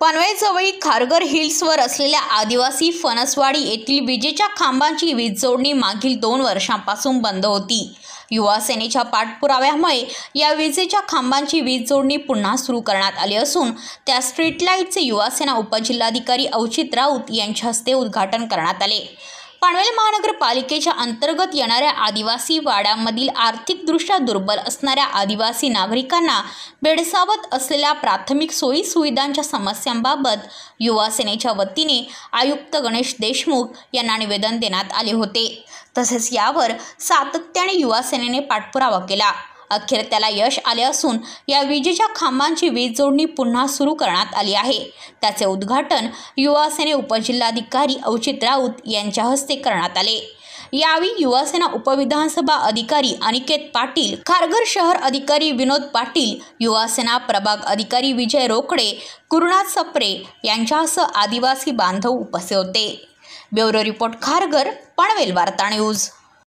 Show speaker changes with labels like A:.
A: पनवेलजवळील खारगर हिल्सवर असलेल्या आदिवासी फणसवाडी येथील विजेच्या खांबांची वीज जोडणी मागील दोन वर्षांपासून बंद होती युवा सेनेच्या पाठपुराव्यामुळे या विजेच्या खांबांची वीज जोडणी पुन्हा सुरू करण्यात आली असून त्या स्ट्रीट लाईटचे युवासेना उपजिल्हाधिकारी अवचित राऊत यांच्या हस्ते उद्घाटन करण्यात आले पनवेल महानगरपालिकेच्या अंतर्गत येणाऱ्या आदिवासी वाड्यांमधील आर्थिकदृष्ट्या दुर्बल असणाऱ्या आदिवासी नागरिकांना बेडसावत असलेल्या प्राथमिक सोयी सुविधांच्या समस्यांबाबत युवासेनेच्या वतीने आयुक्त गणेश देशमुख यांना निवेदन देण्यात आले होते तसेच यावर सातत्याने युवासेनेने पाठपुरावा केला अखेर त्याला यश आले असून या विजेच्या खांबांची वीज जोडणी पुन्हा सुरू करण्यात आली आहे त्याचे उद्घाटन युवासेने उपजिल्हाधिकारी औचित राऊत यांच्या हस्ते करण्यात आले यावेळी युवासेना उपविधानसभा अधिकारी अनिकेत पाटील खारघर शहर अधिकारी विनोद पाटील युवासेना प्रभाग अधिकारी विजय रोकडे कुरुनाथ सप्रे यांच्यासह आदिवासी बांधव उपस्थित होते ब्युरो रिपोर्ट खारघर पनवेल वार्ता न्यूज